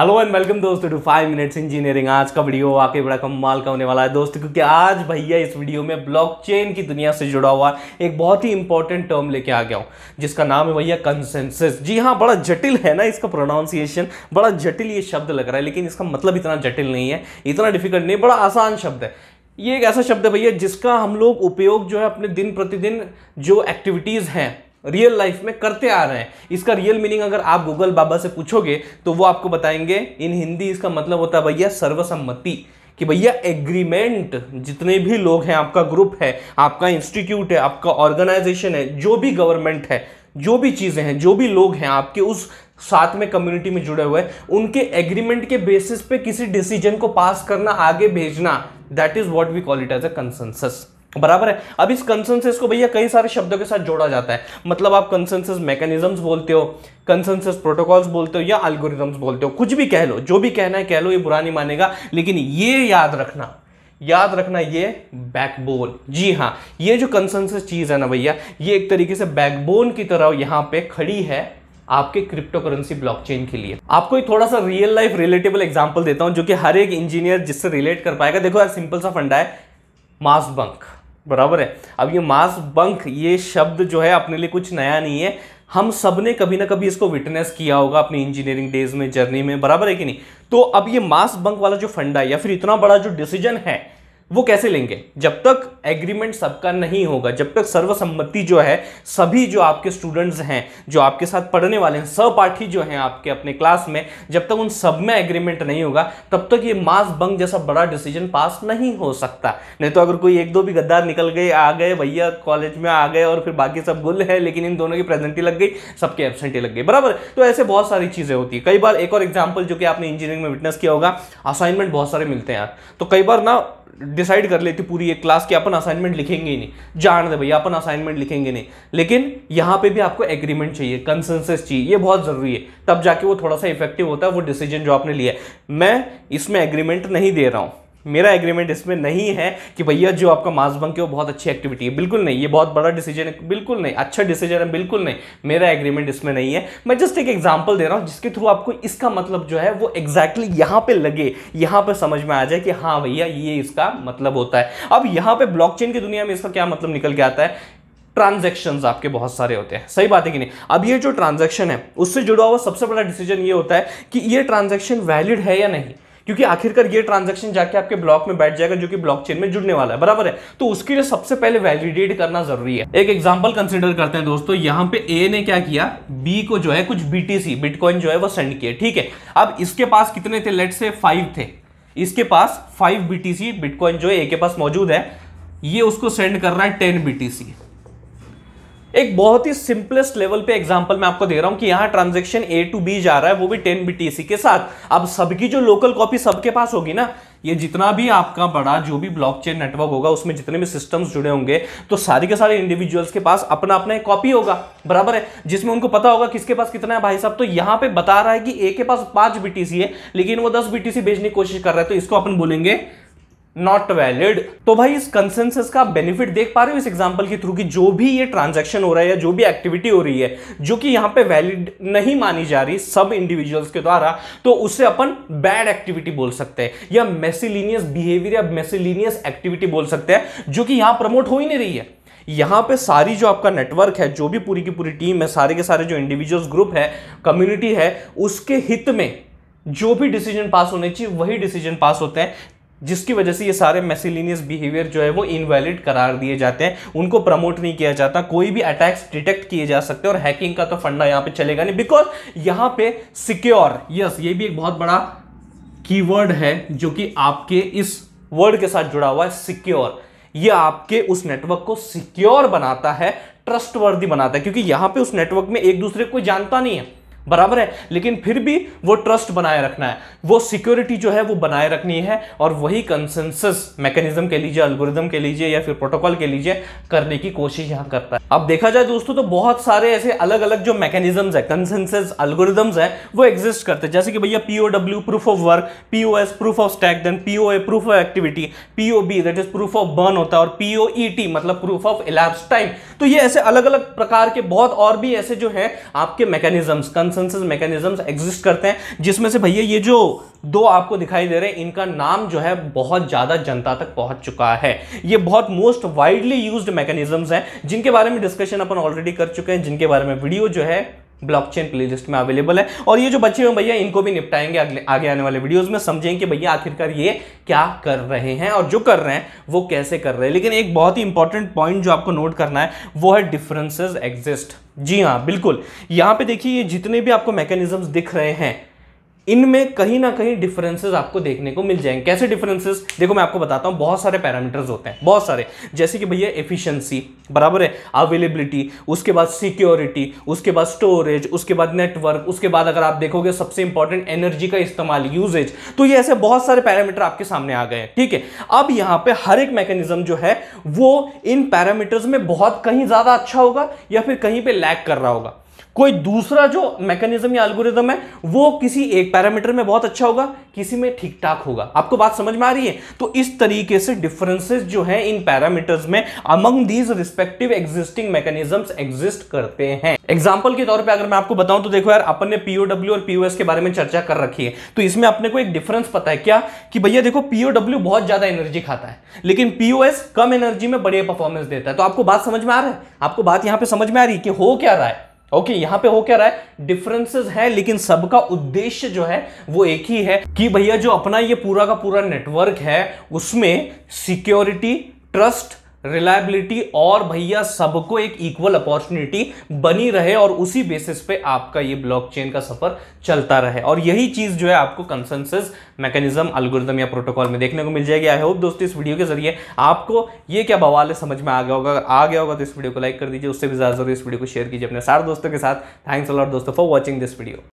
hello and welcome दोस्तों to five minutes engineering आज का वीडियो वाकई बड़ा कमाल का होने वाला है दोस्तों क्योंकि आज भैया इस वीडियो में ब्लॉकचेन की दुनिया से जुड़ा हुआ एक बहुत ही इंपॉर्टेंट टर्म लेके आ गया हूँ जिसका नाम है भैया कंसेंसस जी हाँ बड़ा जटिल है ना इसका प्रोनाउंसिएशन बड़ा जटिल ये शब्द लग रहा है लेकिन इसका मतलब इतना जटिल नहीं है इतना डिफिकल्ट नहीं बड़ा आसान शब्द है ये एक ऐसा शब्द है भैया जिसका हम लोग उपयोग जो है अपने दिन प्रतिदिन जो एक्टिविटीज़ हैं रियल लाइफ में करते आ रहे हैं इसका रियल मीनिंग अगर आप गूगल बाबा से पूछोगे तो वो आपको बताएंगे इन हिंदी इसका मतलब होता है भैया सर्वसम्मति कि भैया एग्रीमेंट जितने भी लोग हैं आपका ग्रुप है आपका इंस्टीट्यूट है आपका ऑर्गेनाइजेशन है जो भी गवर्नमेंट है जो भी चीज़ें हैं जो भी लोग हैं आपके उस साथ में कम्युनिटी में जुड़े हुए उनके एग्रीमेंट के बेसिस पे किसी डिसीजन को पास करना आगे भेजना that is what we call it as a consensus बराबर है अब इस कंसेंसस को भैया कई सारे शब्दों के साथ जोड़ा जाता है मतलब आप कंसेंसस मैकेनिज्म्स बोलते हो कंसेंसस प्रोटोकॉल्स बोलते हो या अल्गोरिदम्स बोलते हो कुछ भी कह लो जो भी कहना है कह लो ये बुरा नहीं मानेगा लेकिन ये याद रखना याद रखना ये बैकबोन जी हाँ ये जो कंसेंसस चीज़ है ना भैया ये एक तरीके से बैकबोन की तरह यहाँ पे खड़ी है आपके क्रिप्टो करेंसी ब्लॉकचेन के लिए आपको एक थोड़ा सा रियल लाइफ रिलेटेबल एग्जाम्पल देता हूँ जो कि हर एक इंजीनियर जिससे रिलेट कर पाएगा देखो यार सिंपल सा फंडा है मास बंक बराबर है अब ये मास बंक ये शब्द जो है अपने लिए कुछ नया नहीं है हम सब ने कभी ना कभी इसको विटनेस किया होगा अपनी इंजीनियरिंग डेज में जर्नी में बराबर है कि नहीं तो अब ये मास बंक वाला जो फंडा है या फिर इतना बड़ा जो डिसीजन है वो कैसे लेंगे जब तक एग्रीमेंट सबका नहीं होगा जब तक सर्वसम्मति जो है सभी जो आपके स्टूडेंट्स हैं जो आपके साथ पढ़ने वाले हैं सहपाठी जो हैं आपके अपने क्लास में जब तक उन सब में एग्रीमेंट नहीं होगा तब तक ये मास बंग जैसा बड़ा डिसीजन पास नहीं हो सकता नहीं तो अगर कोई एक दो भी गद्दार निकल गए आ गए भैया कॉलेज में आ गए और फिर बाकी सब गुल है लेकिन इन दोनों की प्रेजेंटी लग गई सबके एबसेंटी लग गई बराबर तो ऐसे बहुत सारी चीज़ें होती है कई बार एक और एग्जाम्पल जो कि आपने इंजीनियरिंग में विटनेस किया होगा असाइनमेंट बहुत सारे मिलते हैं यार तो कई बार ना डिसाइड कर लेती पूरी एक क्लास की अपन असाइनमेंट लिखेंगे ही नहीं जान दे भैया अपन असाइनमेंट लिखेंगे नहीं लेकिन यहाँ पे भी आपको एग्रीमेंट चाहिए कंसेंसस चाहिए ये बहुत ज़रूरी है तब जाके वो थोड़ा सा इफेक्टिव होता है वो डिसीजन जो आपने लिया है मैं इसमें एग्रीमेंट नहीं दे रहा हूँ मेरा एग्रीमेंट इसमें नहीं है कि भैया जो आपका मास बंक है वो बहुत अच्छी एक्टिविटी है बिल्कुल नहीं ये बहुत बड़ा डिसीजन है बिल्कुल नहीं अच्छा डिसीजन है बिल्कुल नहीं मेरा एग्रीमेंट इसमें नहीं है मैं जस्ट एक एग्जाम्पल दे रहा हूँ जिसके थ्रू आपको इसका मतलब जो है वो एग्जैक्टली exactly यहाँ पर लगे यहाँ पर समझ में आ जाए कि हाँ भैया ये इसका मतलब होता है अब यहाँ पर ब्लॉक की दुनिया में इसका क्या मतलब निकल के आता है ट्रांजेक्शन आपके बहुत सारे होते हैं सही बात है कि नहीं अब ये जो ट्रांजेक्शन है उससे जुड़ा हुआ सबसे बड़ा डिसीजन ये होता है कि ये ट्रांजेक्शन वैलिड है या नहीं क्योंकि आखिरकार ये ट्रांजेक्शन जाके आपके ब्लॉक में बैठ जाएगा जो कि ब्लॉकचेन में जुड़ने वाला है बराबर है तो उसके लिए सबसे पहले वैलिडेट करना जरूरी है एक एग्जाम्पल कंसिडर करते हैं दोस्तों यहाँ पे ए ने क्या किया बी को जो है कुछ बीटीसी बिटकॉइन जो है वो सेंड किया ठीक है अब इसके पास कितने थे लेट से फाइव थे इसके पास फाइव बीटीसी बिटकॉइन जो है ए के पास मौजूद है ये उसको सेंड कर रहा है टेन बीटीसी एक बहुत ही सिंपलेस्ट लेवल पे एग्जांपल मैं आपको दे रहा हूं कि यहाँ ट्रांजेक्शन ए टू बी जा रहा है वो भी टेन बीटीसी के साथ अब सबकी जो लोकल कॉपी सबके पास होगी ना ये जितना भी आपका बड़ा जो भी ब्लॉकचेन नेटवर्क होगा उसमें जितने भी सिस्टम्स जुड़े होंगे तो सारे के सारे इंडिविजुअल्स के पास अपना अपना एक कॉपी होगा बराबर है जिसमें उनको पता होगा किसके पास कितना है भाई साहब तो यहाँ पे बता रहा है कि ए के पास पांच बीटीसी है लेकिन वो दस बीटीसी भेजने की कोशिश कर रहा है तो इसको अपन बोलेंगे नॉट वैलिड तो भाई इस कंसेंसस का बेनिफिट देख पा रहे हो इस एग्जाम्पल के थ्रू कि जो भी ये ट्रांजैक्शन हो रहा है या जो भी एक्टिविटी हो रही है जो कि यहाँ पे वैलिड नहीं मानी जा रही सब इंडिविजुअल्स के द्वारा तो उसे अपन बैड एक्टिविटी बोल सकते हैं या मेसिलीनियस बिहेवियर या मेसिलीनियस एक्टिविटी बोल सकते हैं जो कि यहाँ प्रमोट हो ही नहीं रही है यहाँ पे सारी जो आपका नेटवर्क है जो भी पूरी की पूरी टीम है सारे के सारे जो इंडिविजुअल्स ग्रुप है कम्युनिटी है उसके हित में जो भी डिसीजन पास होने चाहिए वही डिसीजन पास होते हैं जिसकी वजह से ये सारे मेसिलीनियस बिहेवियर जो है वो इनवैलिड करार दिए जाते हैं उनको प्रमोट नहीं किया जाता कोई भी अटैक्स डिटेक्ट किए जा सकते हैं और हैकिंग का तो फंडा यहाँ पे चलेगा नहीं बिकॉज यहाँ पे सिक्योर यस ये भी एक बहुत बड़ा कीवर्ड है जो कि आपके इस वर्ड के साथ जुड़ा हुआ है सिक्योर ये आपके उस नेटवर्क को सिक्योर बनाता है ट्रस्टवर्दी बनाता है क्योंकि यहाँ पे उस नेटवर्क में एक दूसरे को जानता नहीं है बराबर है लेकिन फिर भी वो ट्रस्ट बनाए रखना है वो सिक्योरिटी जो है वो बनाए रखनी है और वही कंसेंसस मैकेनिज्म के लीजिए अल्गोरिदम के लीजिए या फिर प्रोटोकॉल के लीजिए करने की कोशिश यहां करता है अब देखा जाए दोस्तों तो बहुत सारे ऐसे अलग अलग जो मैकेनिज्म्स है कंसेंसस अल्गोरिदम्स है वो एग्जिस्ट करते हैं जैसे कि भैया POW proof of work POS proof of stake then a proof of activity POB that is proof of burn होता है और पीओईटी e मतलब प्रूफ ऑफ इलेब्स टाइम तो ये ऐसे अलग अलग प्रकार के बहुत और भी ऐसे जो है आपके mechanism consensus consensus mechanisms exist करते हैं जिसमें से भैया ये जो दो आपको दिखाई दे रहे हैं इनका नाम जो है बहुत ज़्यादा जनता तक पहुंच चुका है ये बहुत मोस्ट वाइडली यूज्ड मैकेनिज्म हैं जिनके बारे में डिस्कशन अपन ऑलरेडी कर चुके हैं जिनके बारे में वीडियो जो है ब्लॉकचेन प्लेलिस्ट में अवेलेबल है और ये जो बच्चे हैं भैया इनको भी निपटाएंगे अगले आगे आने वाले वीडियोस में समझेंगे कि भैया आखिरकार ये क्या कर रहे हैं और जो कर रहे हैं वो कैसे कर रहे हैं लेकिन एक बहुत ही इंपॉर्टेंट पॉइंट जो आपको नोट करना है वो है डिफरेंसेज एग्जिस्ट जी हाँ बिल्कुल यहाँ पे देखिए ये जितने भी आपको मैकेनिज्म दिख रहे हैं इनमें कहीं ना कहीं डिफरेंसेस आपको देखने को मिल जाएंगे कैसे डिफरेंसेस देखो मैं आपको बताता हूँ बहुत सारे पैरामीटर्स होते हैं बहुत सारे जैसे कि भैया एफिशिएंसी बराबर है अवेलेबिलिटी उसके बाद सिक्योरिटी उसके बाद स्टोरेज उसके बाद नेटवर्क उसके बाद अगर आप देखोगे सबसे इंपॉर्टेंट एनर्जी का इस्तेमाल यूजेज तो ये ऐसे बहुत सारे पैरामीटर आपके सामने आ गए हैं ठीक है अब यहाँ पे हर एक मैकेनिज्म जो है वो इन पैरामीटर्स में बहुत कहीं ज़्यादा अच्छा होगा या फिर कहीं पर लैक कर रहा होगा कोई दूसरा जो मैकेनिज्म या एल्गोरिदम है वो किसी एक पैरामीटर में बहुत अच्छा होगा किसी में ठीक ठाक होगा आपको बात समझ में आ रही है तो इस तरीके से डिफरेंसेस जो है इन पैरामीटर्स में among these respective existing mechanism exist करते हैं एग्जाम्पल के तौर पर अगर मैं आपको बताऊं तो देखो यार अपन ने पीओडब्ल्यू और पीओएस के बारे में चर्चा कर रखी है तो इसमें अपने को एक डिफरेंस पता है क्या कि भैया देखो पीओडब्ल्यू बहुत ज्यादा एनर्जी खाता है लेकिन पीओएस कम एनर्जी में बढ़िया परफॉर्मेंस देता है तो आपको बात समझ में आ रहा है आपको बात यहां पे समझ में आ रही है कि हो क्या रहा है ओके okay, यहाँ पे हो क्या रहा है डिफरेंसेस है लेकिन सबका उद्देश्य जो है वो एक ही है कि भैया जो अपना ये पूरा का पूरा नेटवर्क है उसमें सिक्योरिटी ट्रस्ट रिलायबिलिटी और भैया सबको एक इक्वल अपॉर्चुनिटी बनी रहे और उसी बेसिस पे आपका ये ब्लॉकचेन का सफर चलता रहे और यही चीज जो है आपको कंसेंसस मैकेनिज्म अल्गोरिदम या प्रोटोकॉल में देखने को मिल जाएगी आई होप दोस्तों इस वीडियो के जरिए आपको ये क्या बवाल है समझ में आ गया होगा अगर आ गया होगा तो इस वीडियो को लाइक कर दीजिए उससे भी ज्यादा जरूर इस वीडियो को शेयर कीजिए अपने सारे दोस्तों के साथ थैंक्स अलॉट दोस्तों फॉर वॉचिंग दिस वीडियो